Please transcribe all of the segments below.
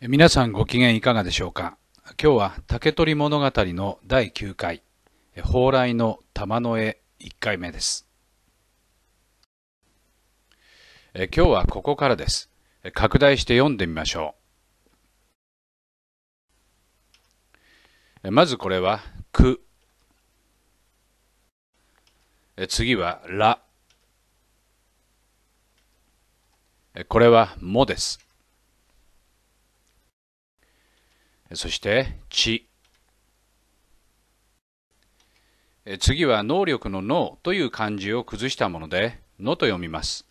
皆さんご機嫌いかがでしょうか今日は竹取物語の第9回蓬莱の玉の絵1回目ですえ今日はここからです拡大して読んでみましょうまずこれは「く」次は「ら」これは「も」ですそして知次は能力の脳という漢字を崩したものでのと読みます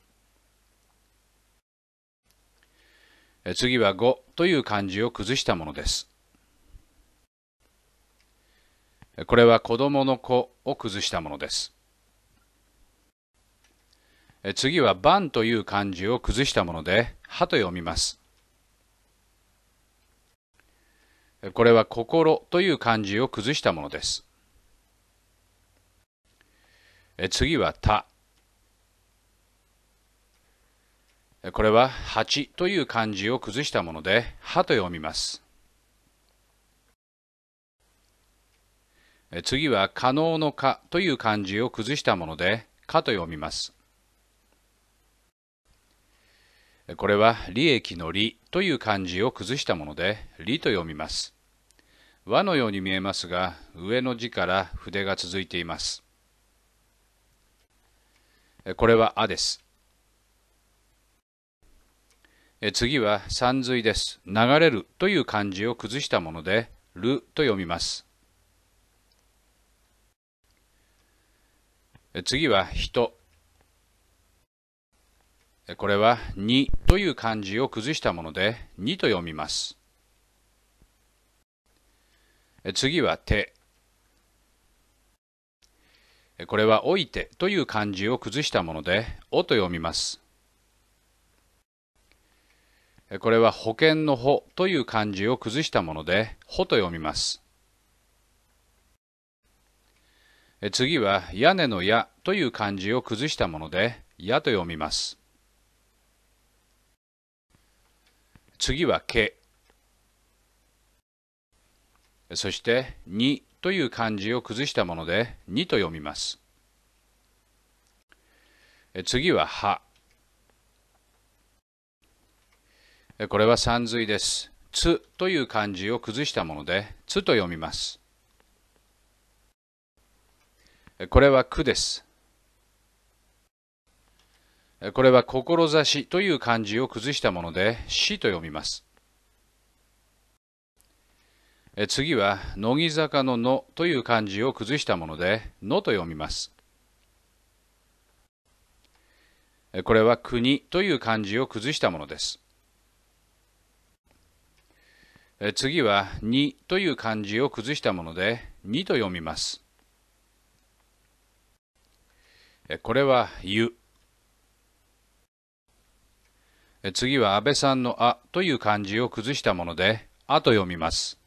次は語という漢字を崩したものですこれは子供の子を崩したものです次は番という漢字を崩したもので歯と読みますこれは心という漢字を崩したものです。次は他。これは八という漢字を崩したもので、はと読みます。次は可能の可という漢字を崩したもので、かと読みます。これは利益の利という漢字を崩したもので利と読みます。和のように見えますが上の字から筆が続いています。これはあです。次は三髄です。流れるという漢字を崩したものでると読みます。次は人これはにという漢字を崩したものでにと読みます。次はて。これはおいてという漢字を崩したものでおと読みます。これは保険の保という漢字を崩したものでほと読みます。次は屋根のやという漢字を崩したものでやと読みます。次はけそして「に」という漢字を崩したもので「に」と読みます次は「は」これは三髄です「つ」という漢字を崩したもので「つ」と読みますこれは「く」ですこれは志という漢字を崩したもので死と読みます。次は乃木坂ののという漢字を崩したものでのと読みます。これは国という漢字を崩したものです。次はにという漢字を崩したものでにと読みます。これは湯。次は安倍さんのあという漢字を崩したもので、あと読みます。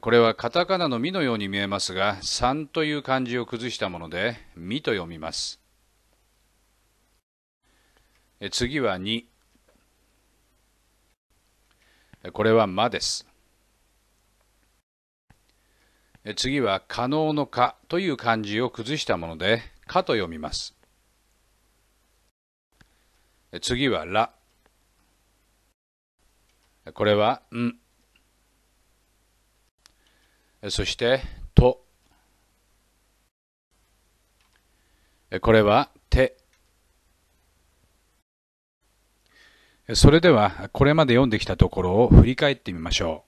これはカタカナのみのように見えますが、3という漢字を崩したもので、みと読みます。次は2。これはまです。次は可能のかという漢字を崩したもので、かと読みます。次はら」これはん。そしてと。これはて。それではこれまで読んできたところを振り返ってみましょ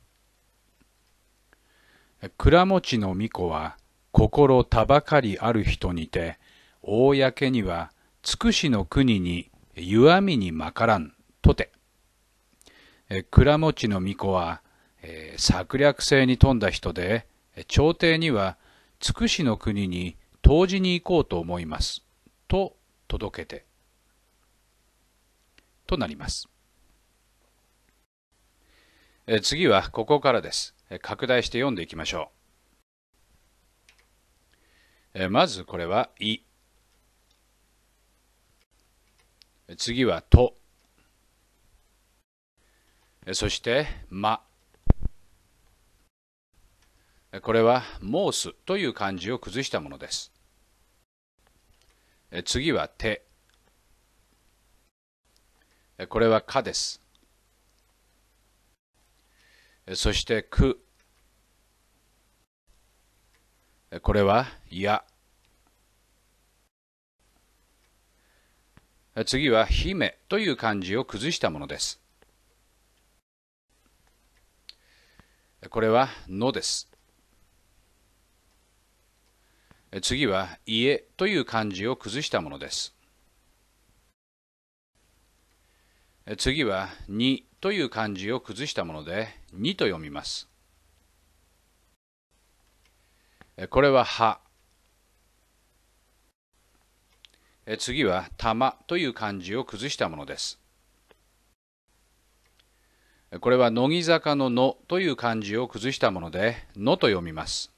う。倉持の巫女は心たばかりある人にて公にはつくしの国に弱みにまからんとて。倉持の巫女は、えー、策略性に富んだ人で、朝廷には、つくしの国に湯治に行こうと思います。と届けて。となります。え次はここからです。拡大して読んでいきましょう。えまずこれは「い」次はとそしてまこれは申すという漢字を崩したものです次は手これはかですそしてくこれはや次は姫という漢字を崩したものです。これはのです。次は家という漢字を崩したものです。次はにという漢字を崩したものでにと読みます。これは葉次は玉という漢字を崩したものです。これは乃木坂ののという漢字を崩したもので、のと読みます。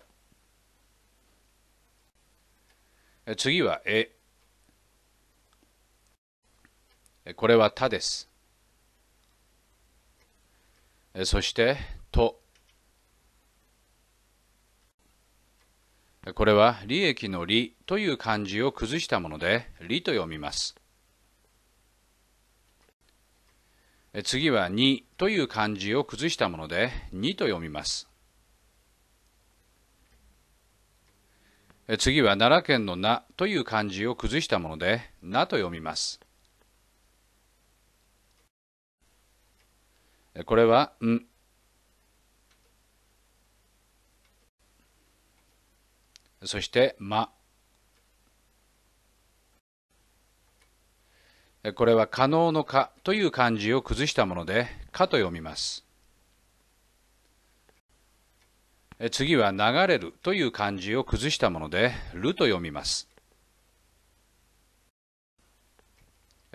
次はえ。これはたです。そしてと。これは利益の利という漢字を崩したもので利と読みます次は二という漢字を崩したもので二と読みます次は奈良県のなという漢字を崩したものでなと読みますこれはんそして「ま」これは可能の「か」という漢字を崩したもので「か」と読みます次は「流れる」という漢字を崩したもので「る」と読みます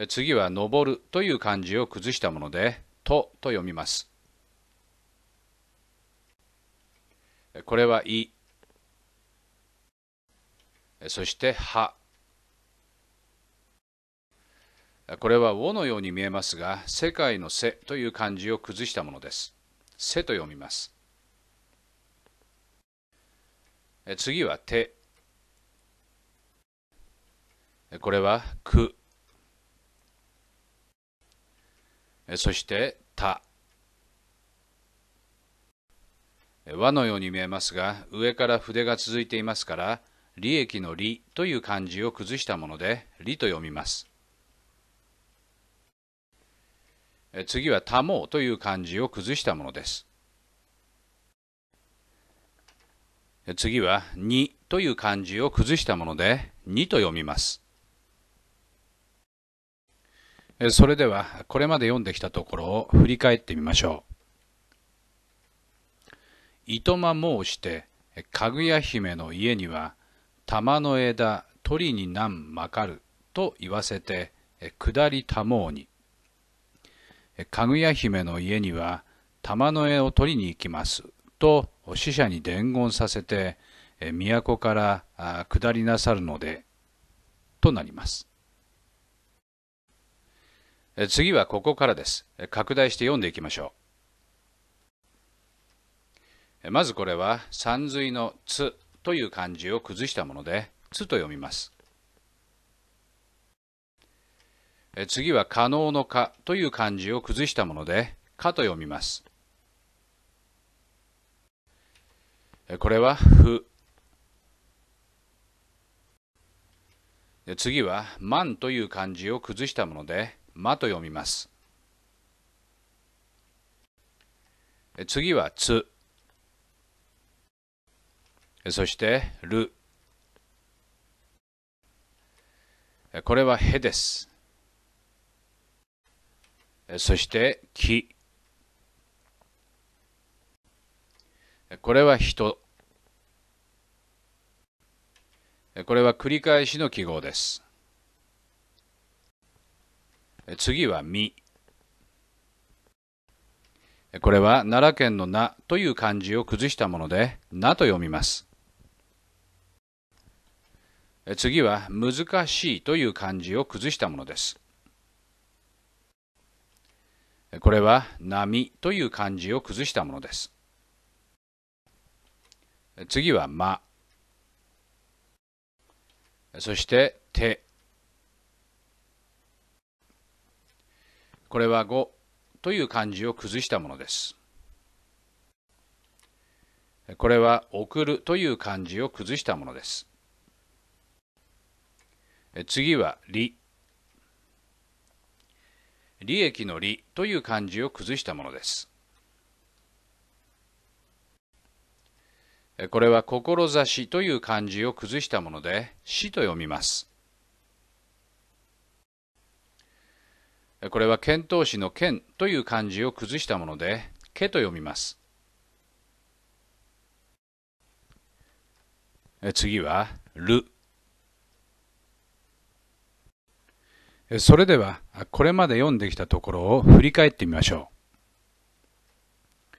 次は「登る」という漢字を崩したもので「と」と読みますこれは「い」そしては」これは「を」のように見えますが世界の「せ」という漢字を崩したものです「せ」と読みます次は「手」これは「く」そして「た」和のように見えますが上から筆が続いていますから利益の利という漢字を崩したもので利と読みます次は多もという漢字を崩したものです次はにという漢字を崩したものでにと読みますそれではこれまで読んできたところを振り返ってみましょういとま申してかぐや姫の家には玉の枝鳥に何まかると言わせて下りたもうにかぐや姫の家には玉の枝を取りに行きますと使者に伝言させて都から下りなさるのでとなります次はここからです拡大して読んでいきましょうまずこれは山水の「つ」という漢字を崩したもので、つと読みます。次は可能の可という漢字を崩したもので、かと読みます。これはふ」次は万という漢字を崩したもので、まと読みます。次はつ。そしてる。これはへですそしてき。これは人これは繰り返しの記号です次はみこれは奈良県の「な」という漢字を崩したもので「な」と読みます次は難しいという漢字を崩したものです。これは波という漢字を崩したものです。次は間。そして手。これは語という漢字を崩したものです。これは送るという漢字を崩したものです。次は利利益の利という漢字を崩したものですこれは志という漢字を崩したもので死と読みますこれは遣唐使の剣という漢字を崩したものでけと読みます次はるそれではこれまで読んできたところを振り返ってみましょう。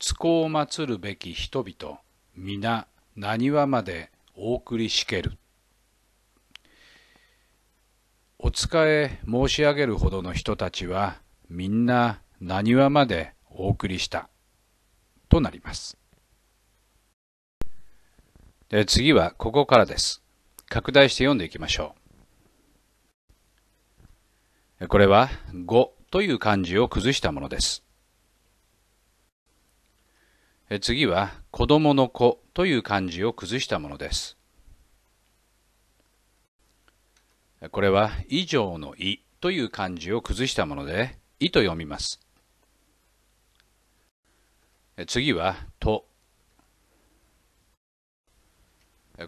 都合を祀るべき人々、皆、何話までお送りしける。お使え申し上げるほどの人たちは、みんな何話までお送りした。となります。で次はここからです。拡大して読んでいきましょう。これは5という漢字を崩したものです。次は子供の子という漢字を崩したものです。これは以上のいという漢字を崩したもので、いと読みます。次はと。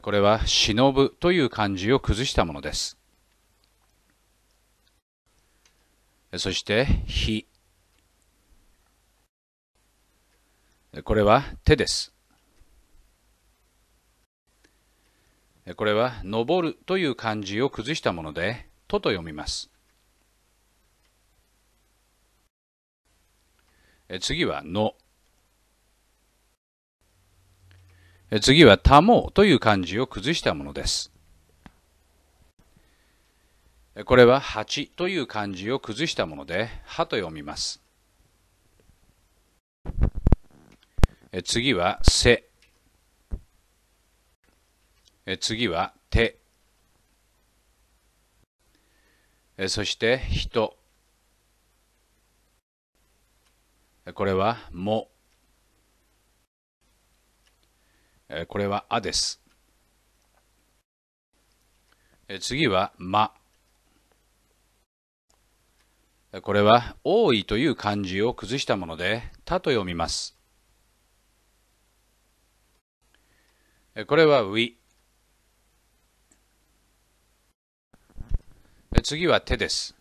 これは忍ぶという漢字を崩したものです。そして火。これは手です。これは登るという漢字を崩したもので、とと読みます。次はの。次はたもうという漢字を崩したものです。これは八」という漢字を崩したもので、はと読みます。次はせ。次はて」そして人。これはも。これはあです。次はま。これは多いという漢字を崩したもので、他と読みます。これは we。次は手です。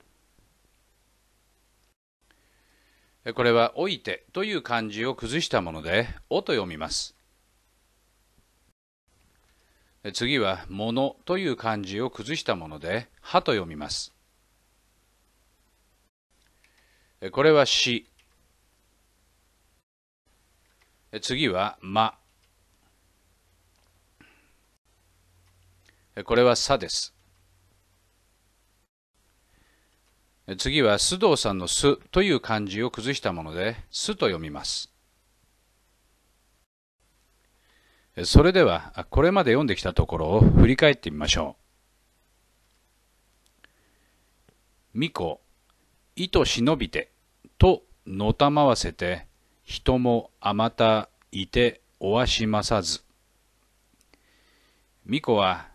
これはおいてという漢字を崩したもので、おと読みます。次は、ものという漢字を崩したもので、はと読みます。これはし。次はま。これはさです。次は須藤さんのすという漢字を崩したもので、すと読みます。それでは、これまで読んできたところを振り返ってみましょう。みこ、いと忍びて。とのたまわせて人もあまたいておわしまさず。巫女は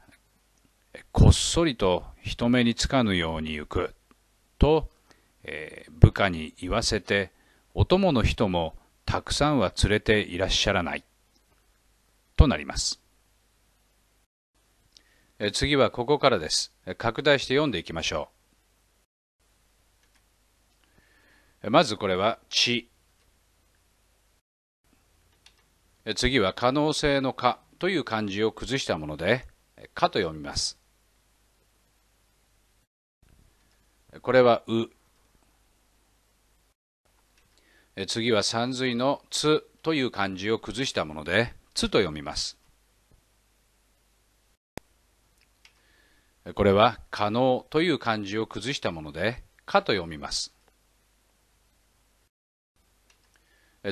こっそりと人目につかぬように行くと、えー、部下に言わせてお供の人もたくさんは連れていらっしゃらないとなります。次はここからです。拡大して読んでいきましょう。まずこれはち」次は可能性のか」という漢字を崩したものでか」と読みますこれはう次はさんずい」のつという漢字を崩したものでつと読みますこれは可能という漢字を崩したものでかと読みます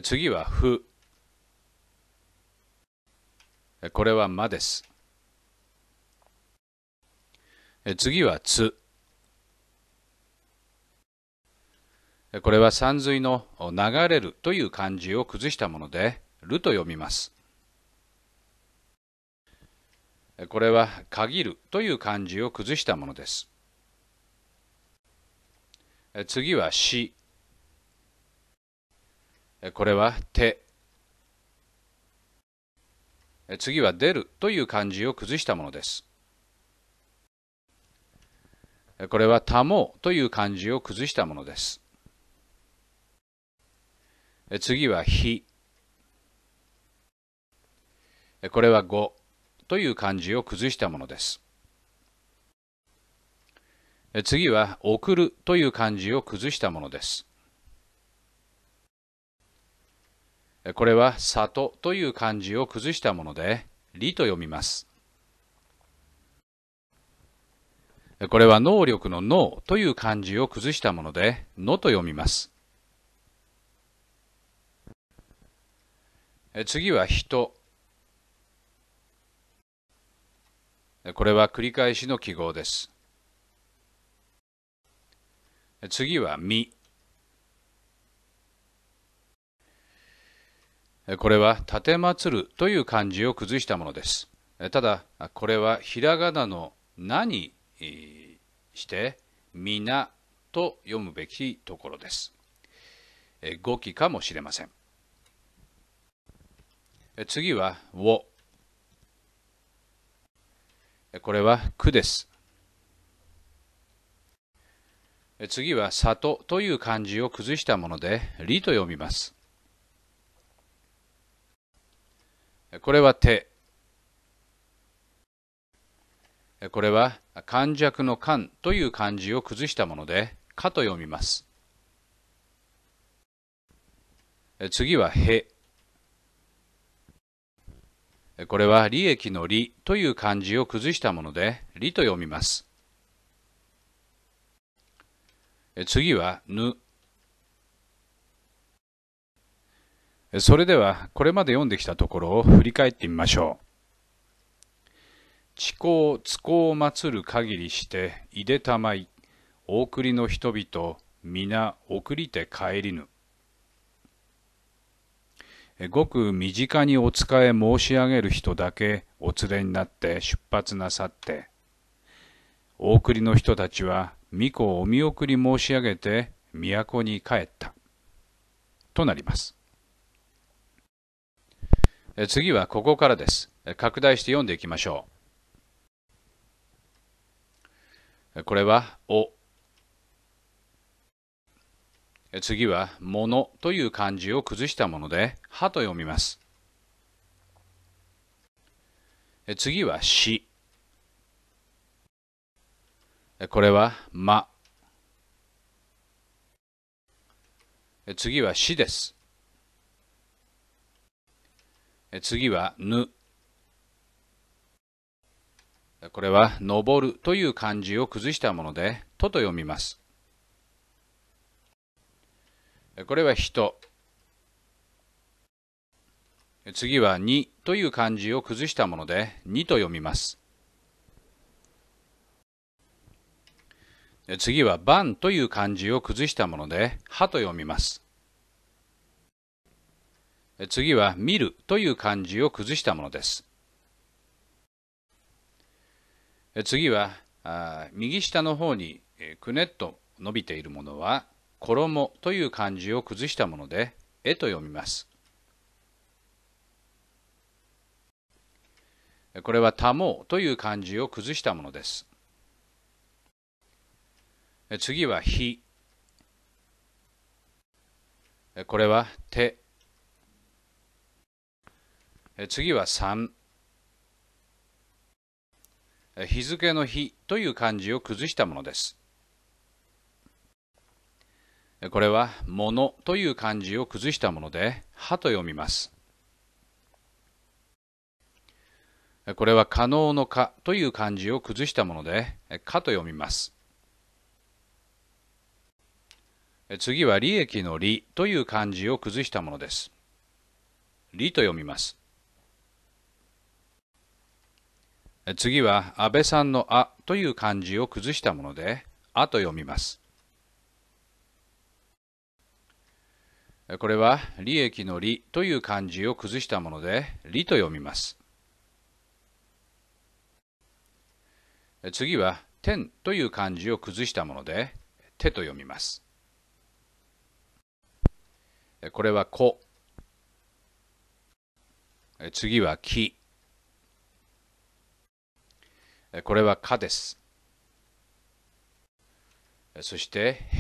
次は「ふ」これは「ま」です次は「つ」これは山水の「流れる」という漢字を崩したもので「る」と読みますこれは「限る」という漢字を崩したものです次は「し」これは手。次は出るという漢字を崩したものです。これは保という漢字を崩したものです。次は日。これは語という漢字を崩したものです。次は送るという漢字を崩したものです。これは里という漢字を崩したもので、理と読みます。これは能力の能という漢字を崩したもので、のと読みます。次は人。これは繰り返しの記号です。次は身。これは「奉る」という漢字を崩したものですただこれはひらがなの「な」にして「皆」と読むべきところです語気かもしれません次は「を」これは「く」です次は「里」という漢字を崩したもので「り」と読みますこれは手。これは漢弱の漢という漢字を崩したもので、かと読みます。次はへ。これは利益の利という漢字を崩したもので、利と読みます。次はぬ。それではこれまで読んできたところを振り返ってみましょう。地高都高を祀る限りしていでたまい、お送りの人々、皆送りて帰りぬ。ごく身近にお仕え申し上げる人だけお連れになって出発なさって、お送りの人たちは御子をお見送り申し上げて都に帰った。となります。次はここからです。拡大して読んでいきましょう。これは、お。次は、ものという漢字を崩したもので、はと読みます。次は、し。これは、ま。次は、しです。次は、ぬ。これは、登るという漢字を崩したもので、とと読みます。これは人。次は、にという漢字を崩したもので、にと読みます。次は、番という漢字を崩したもので、はと読みます。次は見るという漢字を崩したものです。次は右下の方にくねっと伸びているものは衣という漢字を崩したもので絵と読みます。これは「たもう」という漢字を崩したものです。次は「ひ。これは「手」次は3日付の日という漢字を崩したものですこれは「もの」という漢字を崩したもので「は」と読みますこれは「可能のか」という漢字を崩したもので「か」と読みます次は「利益の利」という漢字を崩したものです「利」と読みます次は安倍さんの「あ」という漢字を崩したもので「あ」と読みますこれは利益の「利」という漢字を崩したもので「利」と読みます次は「天」という漢字を崩したもので「手」と読みますこれは「子」次は「木」これは「か」ですそして「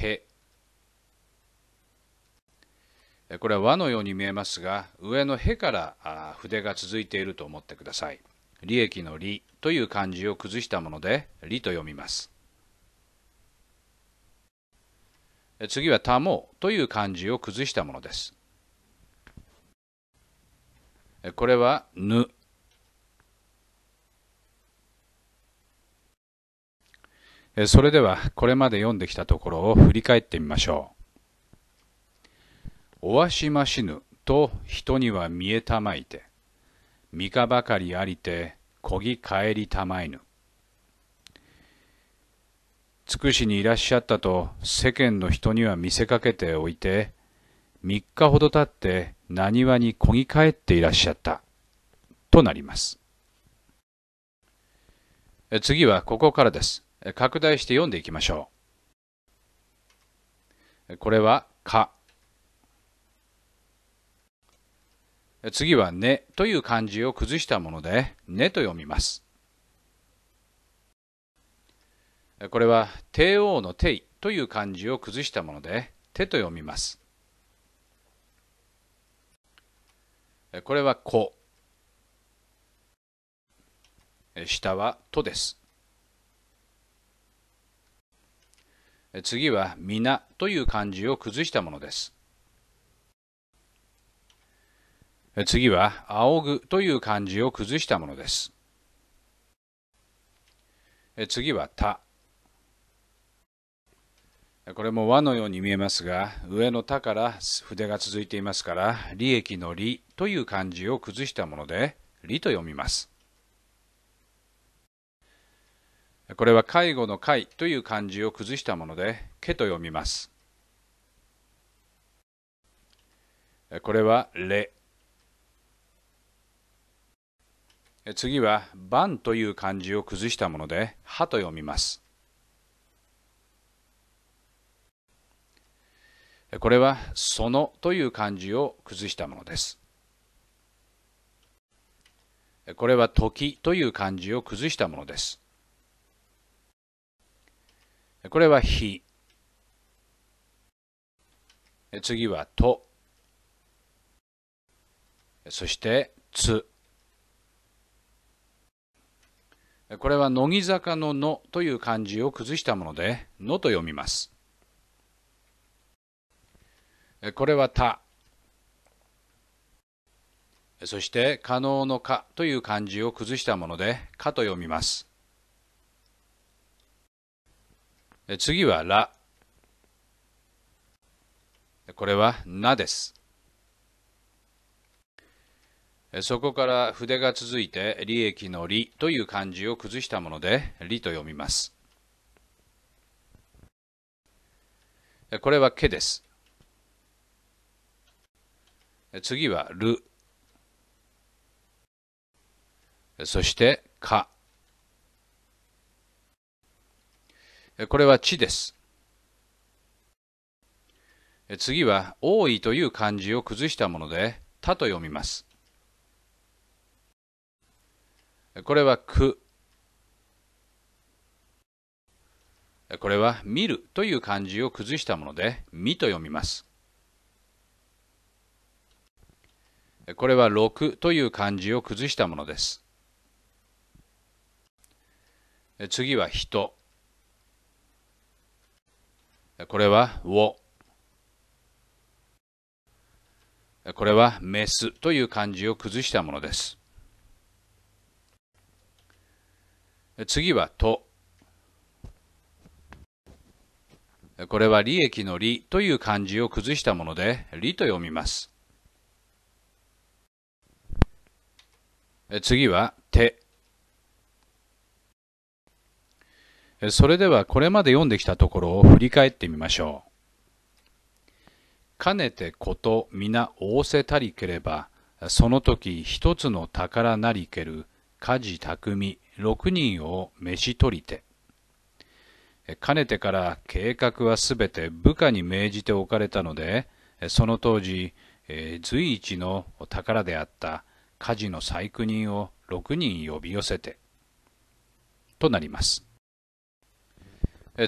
へ」これは和のように見えますが上の「へ」から筆が続いていると思ってください利益の「利」という漢字を崩したもので「利」と読みます次は「たもう」という漢字を崩したものですこれは「ぬ」それではこれまで読んできたところを振り返ってみましょう。おわしましぬと人には見えたまいて、三日ばかりありて、こぎ帰りたまいぬ。つくしにいらっしゃったと世間の人には見せかけておいて、三日ほどたってなにわにこぎ帰っていらっしゃった。となります。次はここからです。拡大して読んでいきましょう。これは「か」。次は「ね」という漢字を崩したもので「ね」と読みます。これは「帝王の帝」という漢字を崩したもので「手」と読みます。これは「こ」。下は「と」です。次は皆という漢字を崩したものです。次は仰ぐという漢字を崩したものです。次はた。これも和のように見えますが、上のたから筆が続いていますから、利益の利という漢字を崩したもので、利と読みます。これは介護の介という漢字を崩したもので、けと読みます。これはれ。次は、ばんという漢字を崩したもので、はと読みます。これは、そのという漢字を崩したものです。これは、時という漢字を崩したものです。これはひ」次はと。そしてつ。これは乃木坂ののという漢字を崩したもので、のと読みます。これはた。そして、可能のかという漢字を崩したもので、かと読みます。次はラ。これはなです。そこから筆が続いて利益の利という漢字を崩したもので利と読みます。これはけです。次はる。そしてか。これは地です。次は、多いという漢字を崩したもので、他と読みます。これは、く。これは、見るという漢字を崩したもので、みと読みます。これは、六という漢字を崩したものです。次は、人。これはを。これはメスという漢字を崩したものです。次はと。これは利益の利という漢字を崩したもので、利と読みます。次は手。それではこれまで読んできたところを振り返ってみましょう。かねてこと皆仰せたりければ、その時一つの宝なりける家事匠六人を召し取りて。かねてから計画はすべて部下に命じておかれたので、その当時、随一の宝であった家事の細工人を6人呼び寄せて、となります。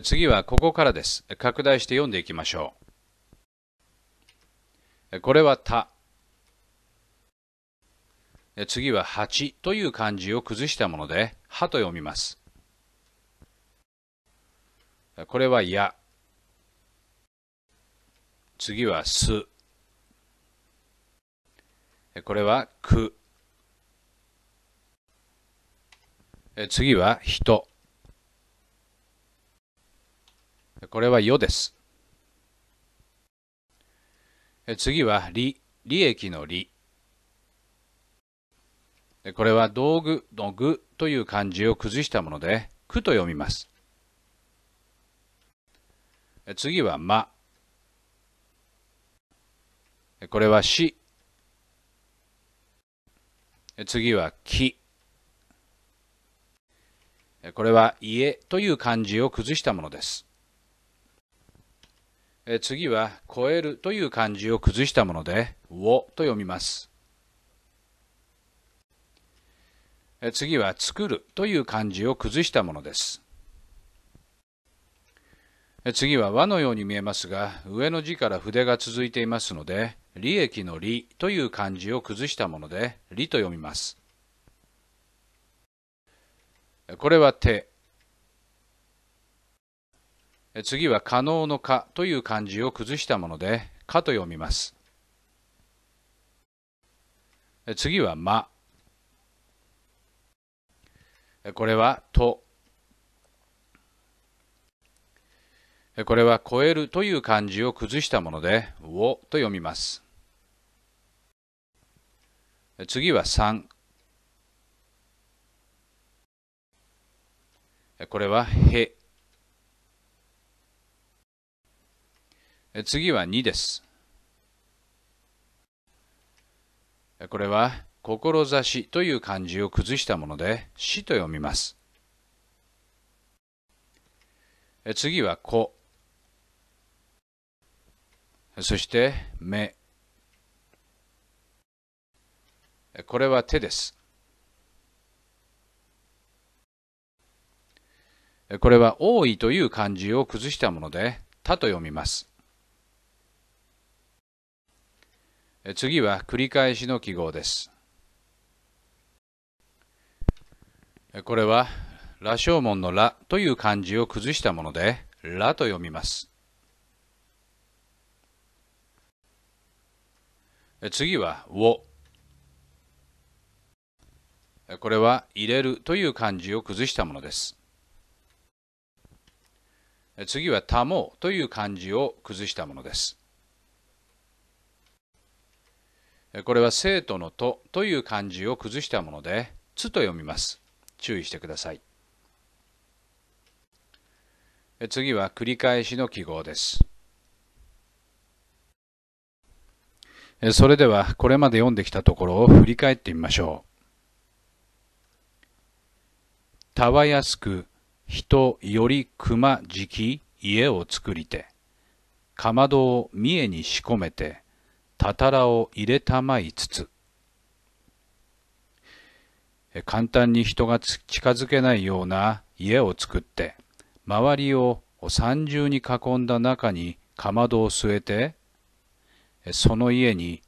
次はここからです。拡大して読んでいきましょう。これはた。次は八という漢字を崩したもので、はと読みます。これはや。次はす。これはく。次は人。これはよです。次は利、利益の利。これは道具の具という漢字を崩したもので、くと読みます。次はま。これはし。次はき。これは家という漢字を崩したものです。次は超えるという漢字を崩したものでをと読みます次は作るという漢字を崩したものです次は和のように見えますが上の字から筆が続いていますので利益の利という漢字を崩したもので利と読みますこれは手次は可能の可という漢字を崩したもので、可と読みます。次は間。これはと。これは超えるという漢字を崩したもので、をと読みます。次は三これはへ。次は2です。これは、志という漢字を崩したもので、死と読みます。次は子。そして、目。これは手です。これは、多いという漢字を崩したもので、他と読みます。次は繰り返しの記号です。これは、羅生門の羅という漢字を崩したもので、らと読みます。次は、を。これは、入れるという漢字を崩したものです。次は、たもうという漢字を崩したものです。これは生徒のとという漢字を崩したもので、つと読みます。注意してください。次は繰り返しの記号です。それではこれまで読んできたところを振り返ってみましょう。たわやすく人より熊じき家を作りて、かまどを三重に仕込めて、たたらを入れたまいつつ簡単に人が近づけないような家を作って周りを三重に囲んだ中にかまどを据えてその家に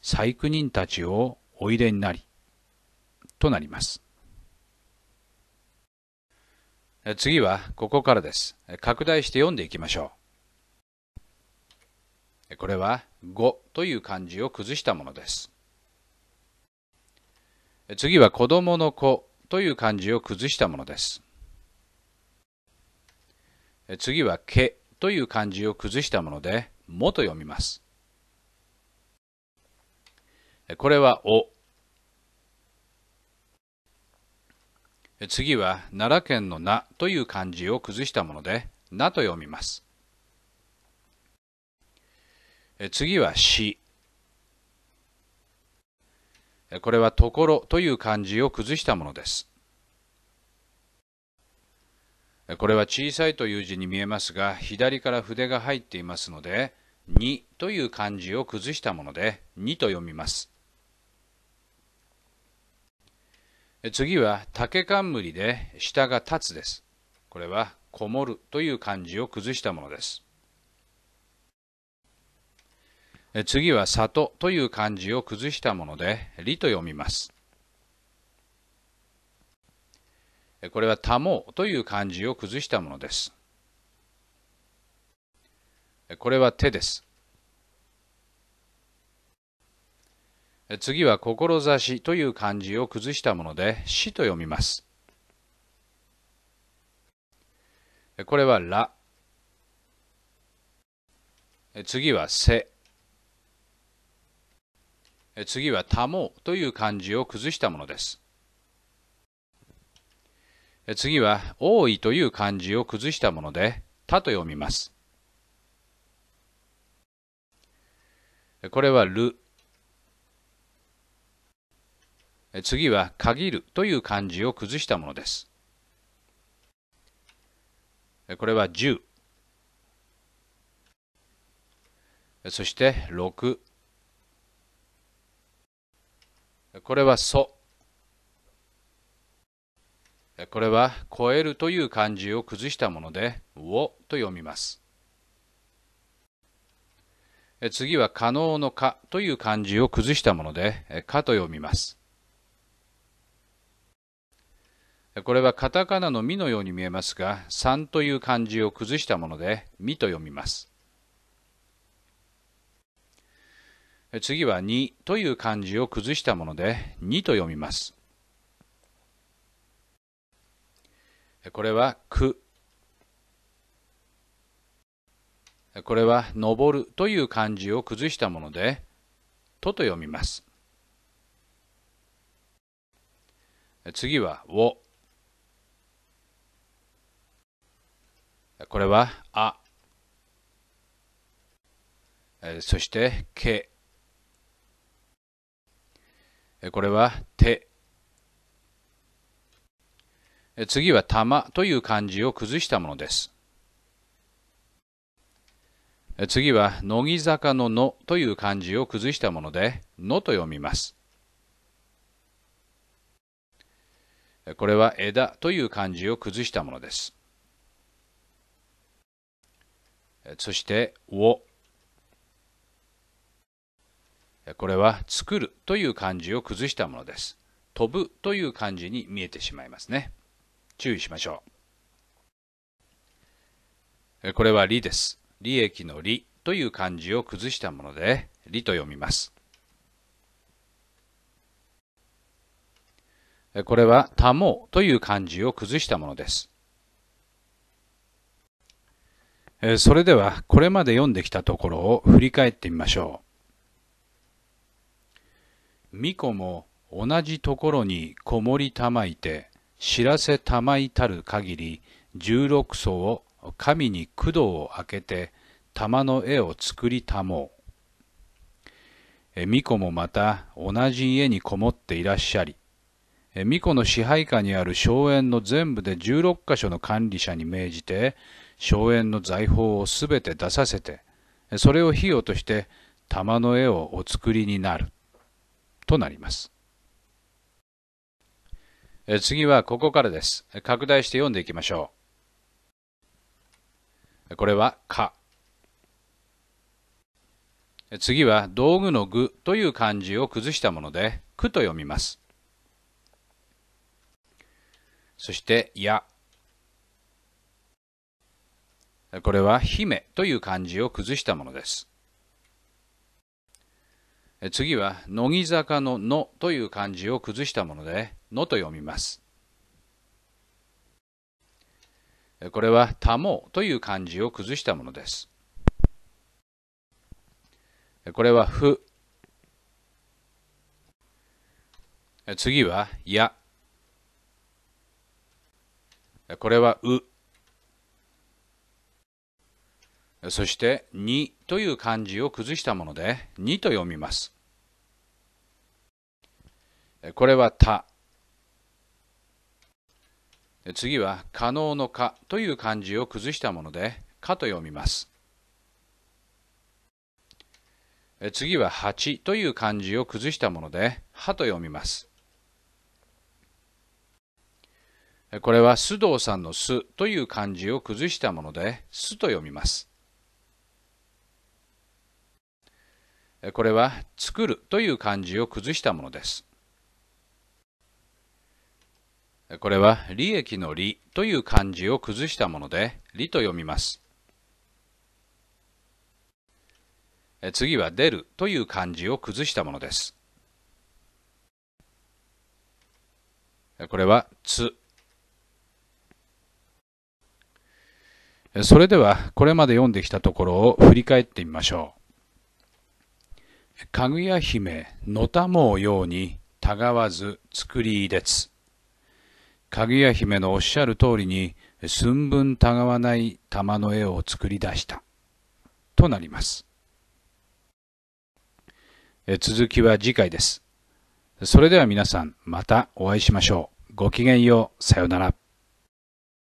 細工人たちをお入れになりとなります次はここからです拡大して読んでいきましょうこれは語という漢字を崩したものです。次は子供の子という漢字を崩したものです。次はけという漢字を崩したもので、もと読みます。これはお。次は奈良県のなという漢字を崩したもので、なと読みます。次はし。これはところという漢字を崩したものです。これは小さいという字に見えますが、左から筆が入っていますので、にという漢字を崩したもので、にと読みます。次は竹冠で下が立つです。これはこもるという漢字を崩したものです。次は里という漢字を崩したもので、理と読みます。これは多もという漢字を崩したものです。これは手です。次は志という漢字を崩したもので、死と読みます。これはら。次はせ。次は「たもう」という漢字を崩したものです次は「多い」という漢字を崩したもので「た」と読みますこれは「る」次は「限る」という漢字を崩したものですこれは「十」そして「六」これはそ」これは超えるという漢字を崩したもので、をと読みます。次は可能のか」という漢字を崩したもので、かと読みます。これはカタカナのみのように見えますが、三」という漢字を崩したもので、みと読みます。次は2という漢字を崩したもので2と読みますこれはくこれは登るという漢字を崩したものでとと読みます次はをこれはあそしてけこれは手。次は玉という漢字を崩したものです。次は乃木坂ののという漢字を崩したもので、のと読みます。これは枝という漢字を崩したものです。そして、を。これは作るという漢字を崩したものです。飛ぶという漢字に見えてしまいますね。注意しましょう。これは利です。利益の利という漢字を崩したもので、利と読みます。これは、保という漢字を崩したものです。それでは、これまで読んできたところを振り返ってみましょう。巫女も同じところにこもりたまいて知らせたまいたる限り十六層を神に工藤を開けて玉の絵を作りたもう。巫女もまた同じ家にこもっていらっしゃり、巫女の支配下にある荘園の全部で16箇所の管理者に命じて、荘園の財宝をすべて出させて、それを費用として玉の絵をお作りになる。となります。次はここからです。拡大して読んでいきましょう。これは「か」。次は道具の具という漢字を崩したもので、くと読みます。そして、や。これは姫という漢字を崩したものです。次は乃木坂の「の」という漢字を崩したもので「の」と読みますこれは「たも」という漢字を崩したものですこれは「ふ」次は「や」これは「う」そして「に」という漢字を崩したもので「に」と読みますこれは「た」次は「可能のか」という漢字を崩したもので「か」と読みます次は「八」という漢字を崩したもので「は」と読みますこれは須藤さんの「す」という漢字を崩したもので「す」と読みますこれは「作る」という漢字を崩したものですこれは利益の利という漢字を崩したもので利と読みます次は出るという漢字を崩したものですこれはつそれではこれまで読んできたところを振り返ってみましょうかぐや姫のたもうようにたがわず作り入れつ。かぐや姫のおっしゃる通りに寸分たがわない玉の絵を作り出した。となります。続きは次回です。それでは皆さんまたお会いしましょう。ごきげんよう。さようなら。